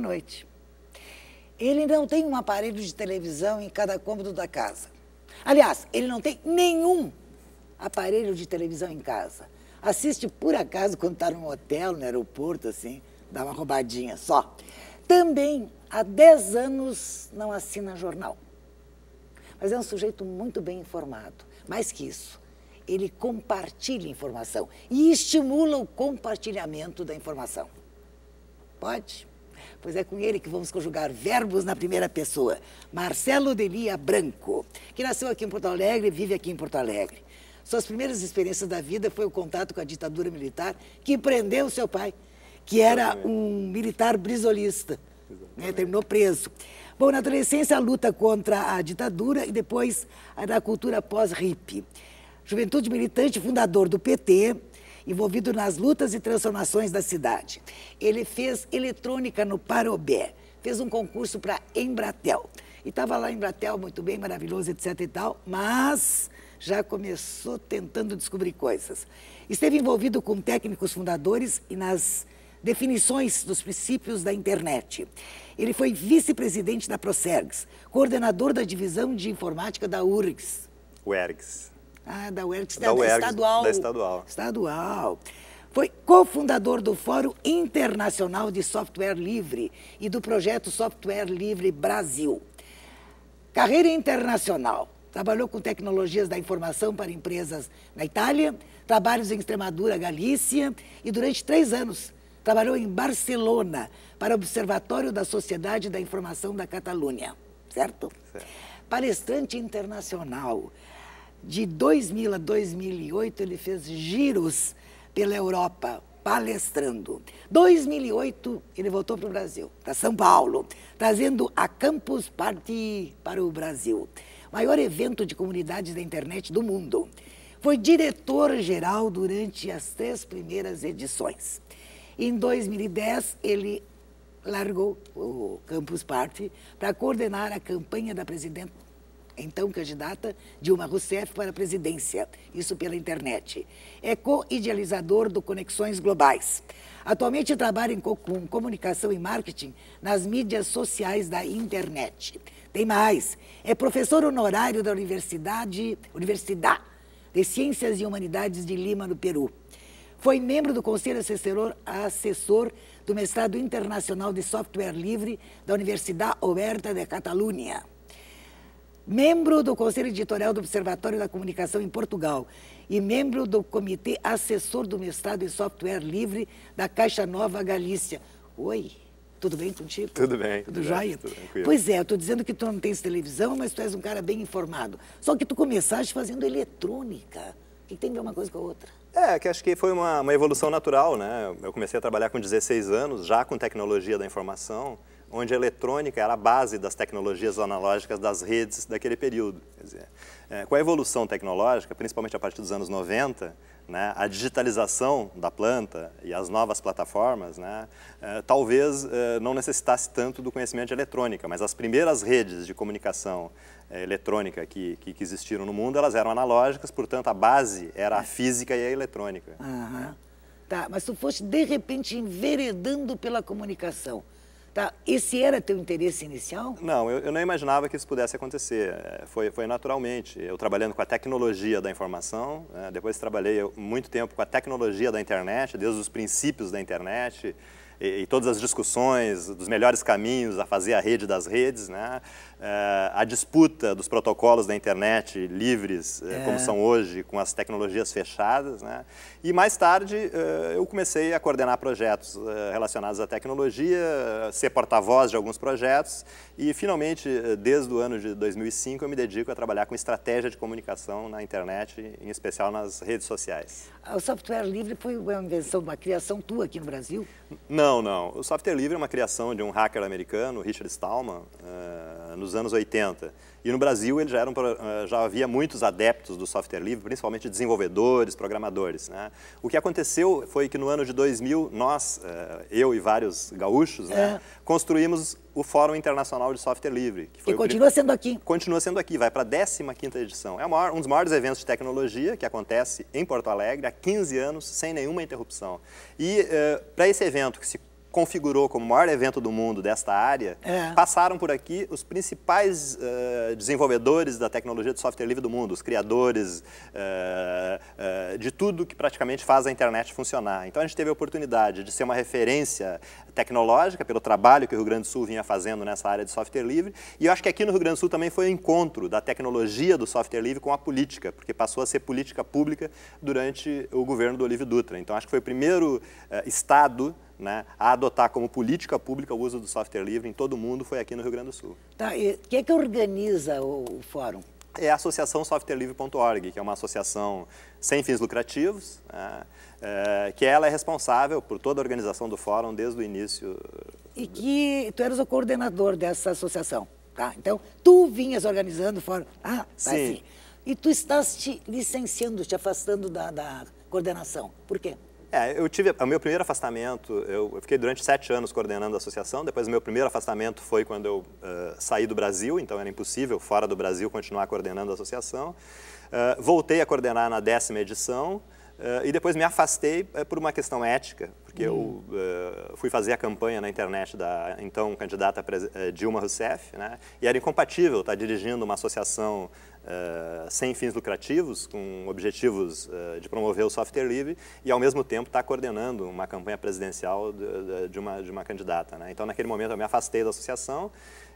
noite. Ele não tem um aparelho de televisão em cada cômodo da casa. Aliás, ele não tem nenhum aparelho de televisão em casa. Assiste por acaso quando está num hotel, no aeroporto, assim, dá uma roubadinha só. Também há 10 anos não assina jornal. Mas é um sujeito muito bem informado. Mais que isso, ele compartilha informação e estimula o compartilhamento da informação. Pode? pois é com ele que vamos conjugar verbos na primeira pessoa. Marcelo Delia Branco, que nasceu aqui em Porto Alegre e vive aqui em Porto Alegre. Suas primeiras experiências da vida foi o contato com a ditadura militar, que prendeu seu pai, que era um militar brisolista. Né? Terminou preso. Bom, na adolescência, a luta contra a ditadura e depois a da cultura pós-hippie. Juventude Militante, fundador do PT, envolvido nas lutas e transformações da cidade. Ele fez eletrônica no Parobé, fez um concurso para Embratel. E estava lá em Embratel, muito bem, maravilhoso, etc e tal, mas já começou tentando descobrir coisas. Esteve envolvido com técnicos fundadores e nas definições dos princípios da internet. Ele foi vice-presidente da Procergs, coordenador da divisão de informática da URGS. UERGS. Ah, da UERJ, da, da UERJ, estadual. Da estadual. Estadual. Foi cofundador do Fórum Internacional de Software Livre e do projeto Software Livre Brasil. Carreira internacional. Trabalhou com tecnologias da informação para empresas na Itália, trabalhos em Extremadura, Galícia e durante três anos trabalhou em Barcelona para o Observatório da Sociedade da Informação da Catalunha, certo? certo. Palestrante internacional, de 2000 a 2008, ele fez giros pela Europa, palestrando. 2008, ele voltou para o Brasil, para São Paulo, trazendo a Campus Party para o Brasil, maior evento de comunidades da internet do mundo. Foi diretor-geral durante as três primeiras edições. Em 2010, ele largou o Campus Party para coordenar a campanha da presidenta então candidata Dilma Rousseff para a presidência, isso pela internet. É co-idealizador do Conexões Globais. Atualmente trabalha com comunicação e marketing nas mídias sociais da internet. Tem mais, é professor honorário da Universidade, Universidade de Ciências e Humanidades de Lima, no Peru. Foi membro do Conselho Assessor, assessor do Mestrado Internacional de Software Livre da Universidade Oberta de Catalunha membro do Conselho Editorial do Observatório da Comunicação em Portugal e membro do Comitê Assessor do Mestrado em Software Livre da Caixa Nova Galícia. Oi, tudo bem contigo? Tudo bem. Tudo, tudo jóia? Tudo pois é, eu dizendo que tu não tens televisão, mas tu és um cara bem informado. Só que tu começaste fazendo eletrônica. O que tem a ver uma coisa com a outra? É, que acho que foi uma, uma evolução natural, né? Eu comecei a trabalhar com 16 anos, já com tecnologia da informação onde a eletrônica era a base das tecnologias analógicas das redes daquele período. Dizer, é, com a evolução tecnológica, principalmente a partir dos anos 90, né, a digitalização da planta e as novas plataformas, né, é, talvez é, não necessitasse tanto do conhecimento de eletrônica, mas as primeiras redes de comunicação é, eletrônica que, que, que, existiram no mundo, elas eram analógicas, portanto a base era a física e a eletrônica. Uhum. Né? Tá, mas tu foste de repente enveredando pela comunicação. Tá. Esse era teu interesse inicial? Não, eu, eu, não imaginava que isso pudesse acontecer. É, foi, foi naturalmente. Eu trabalhando com a tecnologia da informação, né? depois trabalhei muito tempo com a tecnologia da internet, desde os princípios da internet e, e todas as discussões dos melhores caminhos a fazer a rede das redes, né? Eh, a disputa dos protocolos da internet livres, eh, é. como são hoje, com as tecnologias fechadas. Né? E mais tarde eh, eu comecei a coordenar projetos relacionados à tecnologia, ser porta-voz de alguns projetos e, finalmente, desde o ano de 2005, eu me dedico a trabalhar com estratégia de comunicação na internet, em especial nas redes sociais. O software livre foi uma invenção, uma criação tua aqui no Brasil? Não, não. O software livre é uma criação de um hacker americano, Richard Stallman, nos anos 80. E no Brasil ele já, eram, eh, já havia muitos adeptos do software livre, principalmente desenvolvedores, programadores. Né? O que aconteceu foi que no ano de 2000, nós, eh, eu e vários gaúchos, né, é. construímos o Fórum Internacional de Software Livre. Que, que continua sendo aqui. Continua sendo aqui, vai para a 15ª edição. É maior, um dos maiores eventos de tecnologia que acontece em Porto Alegre há 15 anos, sem nenhuma interrupção. E uh, eh, para esse evento que se configurou como o maior evento do mundo desta área, é. passaram por aqui os principais uh, desenvolvedores da tecnologia de software livre do mundo, os criadores uh, uh, de tudo que praticamente faz a internet funcionar. Então a gente teve a oportunidade de ser uma referência tecnológica, pelo trabalho que o Rio Grande do Sul vinha fazendo nessa área de software livre. E eu acho que aqui no Rio Grande do Sul também foi o um encontro da tecnologia do software livre com a política, porque passou a ser política pública durante o governo do Olívio Dutra. Então, acho que foi o primeiro eh, Estado né, a adotar como política pública o uso do software livre em todo o mundo foi aqui no Rio Grande do Sul. Tá, e o que é que organiza o, o fórum? é a associação softwarelivre.org, que é uma associação sem fins lucrativos, né, é, que ela é responsável por toda a organização do fórum desde o início. E que tu eras o coordenador dessa associação, tá? Então, tu vinhas organizando o fórum. Ah, tá, Sim. assim. E tu estás te licenciando, te afastando da, da coordenação. Por quê? É, eu tive o meu primeiro afastamento, eu fiquei durante sete anos coordenando a associação, depois o meu primeiro afastamento foi quando eu uh, saí do Brasil, então era impossível fora do Brasil continuar coordenando a associação. Uh, voltei a coordenar na décima edição uh, e depois me afastei por uma questão ética, porque uhum. eu hum. fui fazer a campanha na internet da então candidata Dilma Rousseff, né, e era incompatível estar dirigindo uma associação eh, sem fins lucrativos, com objetivos uh, de promover o software livre e, ao mesmo tempo, está coordenando uma campanha presidencial de, de, uma, de uma candidata. Né? Então, naquele momento, eu me afastei da associação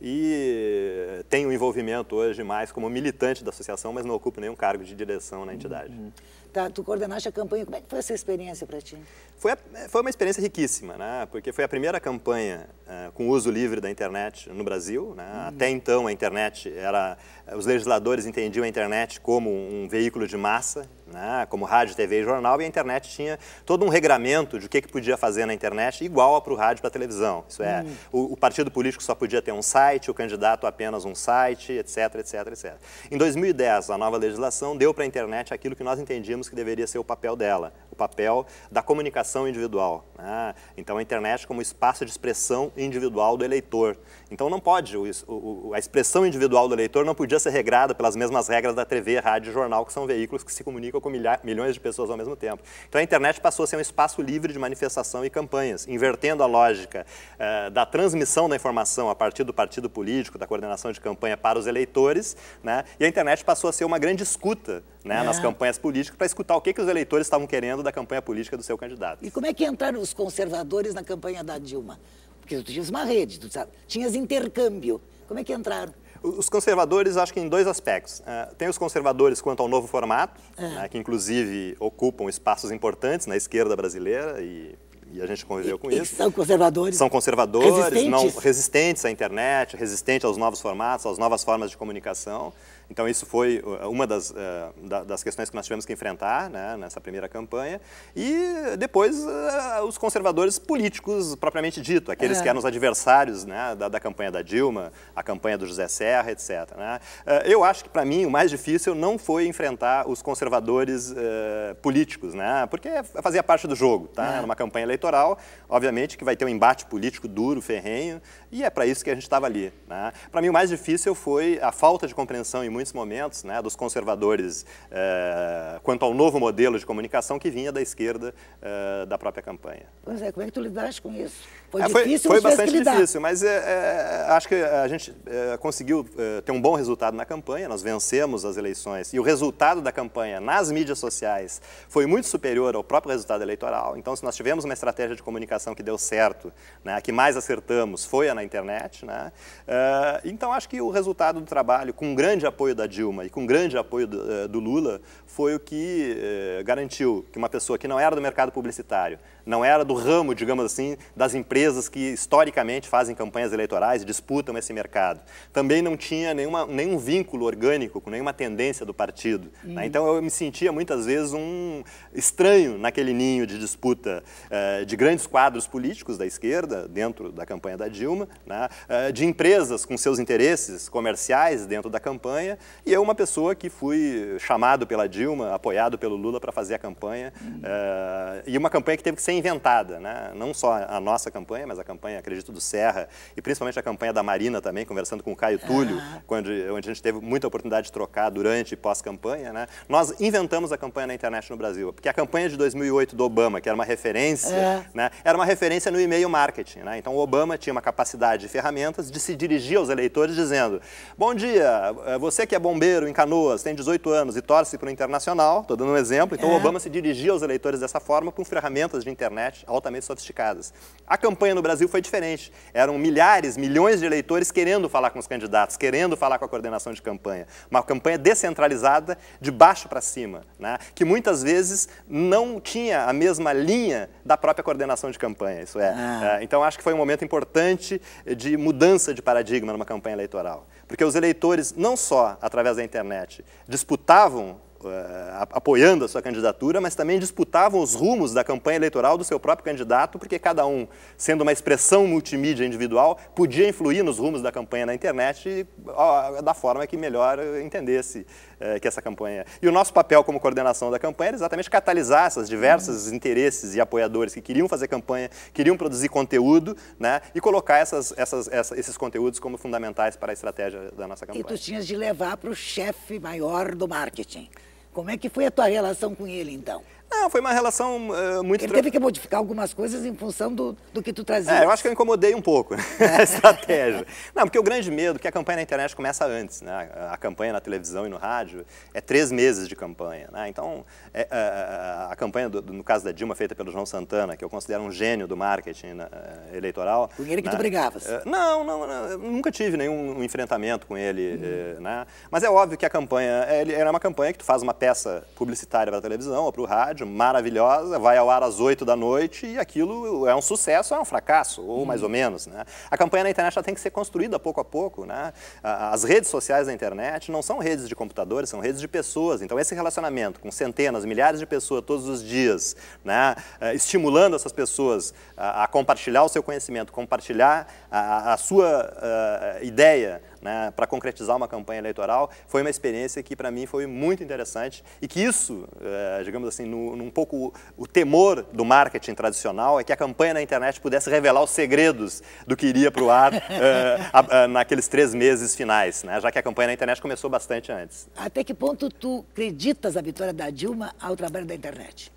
e tenho envolvimento hoje mais como militante da associação, mas não ocupo nenhum cargo de direção na entidade. Uhum tá, tu coordenaste a campanha. Como é que foi essa experiência para ti? Foi, a, foi uma experiência riquíssima, né? Porque foi a primeira campanha uh, com uso livre da internet no Brasil. Né? Uhum. Até então a internet era, os legisladores entendiam a internet como um veículo de massa né? como rádio, TV e jornal, e a internet tinha todo um regramento de o que, que podia fazer na internet, igual para o rádio e para a televisão. Isso é, hum. o, o, partido político só podia ter um site, o candidato apenas um site, etc, etc, etc. Em 2010, a nova legislação deu para a internet aquilo que nós entendíamos que deveria ser o papel dela, o papel da comunicação individual. Né? Então, a internet como espaço de expressão individual do eleitor. Então, não pode, o, o, a expressão individual do eleitor não podia ser regrada pelas mesmas regras da TV, rádio e jornal, que são veículos que se comunicam com milha, milhões de pessoas ao mesmo tempo. Então, a internet passou a ser um espaço livre de manifestação e campanhas, invertendo a lógica eh, da transmissão da informação a partir do partido político, da coordenação de campanha para os eleitores, né? e a internet passou a ser uma grande escuta né, é. nas campanhas políticas para escutar o que, que os eleitores estavam querendo da campanha política do seu candidato. E como é que entraram os conservadores na campanha da Dilma? Porque tu tinhas uma rede, tu sabe, tinhas intercâmbio. Como é que entraram? Os conservadores, acho que em dois aspectos. Né. tem os conservadores quanto ao novo formato, é. né, que inclusive ocupam espaços importantes na esquerda brasileira e e a gente conviveu com e, isso. São conservadores. São conservadores, resistentes. não resistentes à internet, resistentes aos novos formatos, às novas formas de comunicação. Então, isso foi eh, uma das, uh, das questões que nós tivemos que enfrentar né, nessa primeira campanha. E depois, uh, os conservadores políticos, propriamente dito, aqueles é. que eram os adversários né, da, da, campanha da Dilma, a campanha do José Serra, etc. Né? Uh, eu acho que, para mim, o mais difícil não foi enfrentar os conservadores políticos, né? porque fazia parte do jogo. Tá? É. campanha eleitoral, obviamente que vai ter um embate político duro, ferrenho, e é para isso que a gente estava ali. Né? Para mim, o mais difícil foi a falta de compreensão em muitos muitos momentos, né, dos conservadores é, quanto ao novo modelo de comunicação que vinha da esquerda é, da própria campanha. Pois é, como é que tu lidaste com isso? Foi é, difícil, Foi, bastante difícil, mas eh, acho que a gente conseguiu ter um bom resultado na campanha, nós vencemos as eleições e o resultado da campanha nas mídias sociais foi muito superior ao próprio resultado eleitoral. Então, se nós tivemos uma estratégia de comunicação que deu certo, né, que mais acertamos foi a na internet, né? então acho que o resultado do trabalho, com um grande apoio apoio da Dilma e com grande apoio do, eh, do Lula, foi o que eh, garantiu que uma pessoa que não era do mercado publicitário, não era do ramo, digamos assim, das empresas que historicamente fazem campanhas eleitorais e disputam esse mercado. Também não tinha nenhuma, nenhum vínculo orgânico com nenhuma tendência do partido. Né? Uhum. Então eu me sentia muitas vezes um estranho naquele ninho de disputa eh, de grandes quadros políticos da esquerda, dentro da campanha da Dilma, né? Eh, de empresas com seus interesses comerciais dentro da campanha, e eu, uma pessoa que fui chamado pela Dilma, apoiado pelo Lula para fazer a campanha, uhum. eh, e uma campanha que teve que ser inventada, né? não só a nossa campanha, mas a campanha, acredito, do Serra e principalmente a campanha da Marina também, conversando com o Caio ah. Túlio, onde, onde a gente teve muita oportunidade de trocar durante e pós-campanha. Né? Nós inventamos a campanha na internet no Brasil, porque a campanha de 2008 do Obama, que era uma referência, é. né? era uma referência no e-mail marketing. Né? Então, o Obama tinha uma capacidade de ferramentas de se dirigir aos eleitores dizendo bom dia, eh, você que é bombeiro em Canoas, tem 18 anos e torce para o Internacional, estou dando um exemplo, então é. o Obama se dirigia aos eleitores dessa forma com ferramentas de internet internet altamente sofisticadas. A campanha no Brasil foi diferente. Eram milhares, milhões de eleitores querendo falar com os candidatos, querendo falar com a coordenação de campanha. Uma campanha descentralizada de baixo para cima, né? que muitas vezes não tinha a mesma linha da própria coordenação de campanha. Isso é. Ah. É, então acho que foi um momento importante de mudança de paradigma numa campanha eleitoral. Porque os eleitores, não só através da internet, disputavam eh, apoiando a sua candidatura, mas também disputavam os rumos da campanha eleitoral do seu próprio candidato, porque cada um, sendo uma expressão multimídia individual, podia influir nos rumos da campanha na internet da forma que melhor entendesse eh, que essa campanha. E o nosso papel como coordenação da campanha era exatamente catalisar essas diversos uhum. interesses e apoiadores que queriam fazer campanha, queriam produzir conteúdo, né, e colocar essas, essas, esses conteúdos como fundamentais para a estratégia da nossa campanha. E tu tinhas de levar para o chefe maior do marketing. Como é que foi a tua relação com ele, então? Não, foi uma relação uh, muito... Ele teve que modificar algumas coisas em função do, do que tu trazia. É, eu acho que eu incomodei um pouco né, a estratégia. Não, porque o grande medo é que a campanha na internet começa antes, né? A campanha na televisão e no rádio é três meses de campanha, né? Então, é, a, é, é, a, campanha, do, no caso da Dilma, feita pelo João Santana, que eu considero um gênio do marketing uh, eleitoral... Com ele que né? tu brigavas. Eh, não, não, não, nunca tive nenhum enfrentamento com ele, uhum. né? Mas é óbvio que a campanha, é, ele, era uma campanha que tu faz uma peça publicitária para a televisão ou para o rádio, maravilhosa, vai ao ar às 8 da noite e aquilo é um sucesso ou é um fracasso, ou hum. mais uhum. ou menos. Né? A campanha na internet tem que ser construída pouco a pouco. Né? As redes sociais da internet não são redes de computadores, são redes de pessoas. Então, esse relacionamento com centenas, milhares de pessoas todos os dias, né? É, estimulando essas pessoas a compartilhar o seu conhecimento, compartilhar a, sua é, ideia, né, para concretizar uma campanha eleitoral, foi uma experiência que para mim foi muito interessante e que isso, é, digamos assim, no, num pouco o temor do marketing tradicional é que a campanha na internet pudesse revelar os segredos do que iria para o ar é, a, a, eh, naqueles três meses finais, né, já que a campanha na internet começou bastante antes. Até que ponto tu acreditas a vitória da Dilma ao trabalho da internet?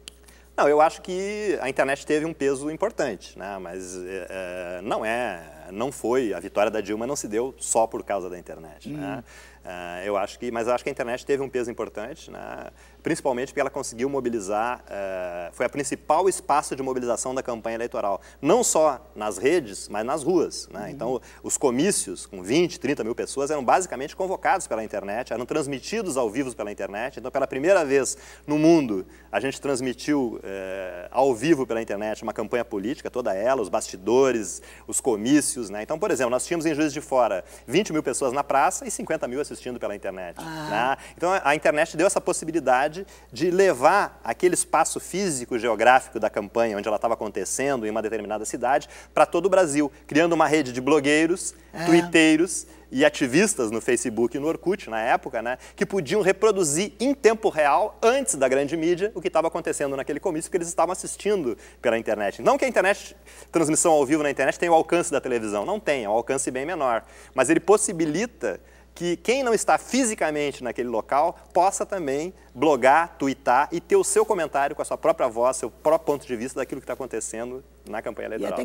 Não, eu acho que a internet teve um peso importante, né? mas é, não é, não foi, a vitória da Dilma não se deu só por causa da internet. Né? Hum. Né? eu acho que, mas eu acho que a internet teve um peso importante, né? principalmente porque ela conseguiu mobilizar, uh, foi a principal espaço de mobilização da campanha eleitoral, não só nas redes, mas nas ruas. Né? Uhum. Então, os comícios com 20, 30 mil pessoas eram basicamente convocados pela internet, eram transmitidos ao vivo pela internet. Então, pela primeira vez no mundo, a gente transmitiu uh, ao vivo pela internet uma campanha política, toda ela, os bastidores, os comícios. Né? Então, por exemplo, nós tínhamos em Juiz de Fora 20 mil pessoas na praça e 50 mil assistindo pela internet. Ah. Né? Então, a internet deu essa possibilidade de levar aquele espaço físico geográfico da campanha, onde ela estava acontecendo, em uma determinada cidade, para todo o Brasil, criando uma rede de blogueiros, é. twitteiros e ativistas no Facebook e no Orkut, na época, né, que podiam reproduzir em tempo real, antes da grande mídia, o que estava acontecendo naquele comício, que eles estavam assistindo pela internet. Não que a internet, transmissão ao vivo na internet, tenha o alcance da televisão. Não tem, é um alcance bem menor. Mas ele possibilita que quem não está fisicamente naquele local possa também blogar, twittar e ter o seu comentário com a sua própria voz, seu próprio ponto de vista daquilo que está acontecendo na campanha eleitoral.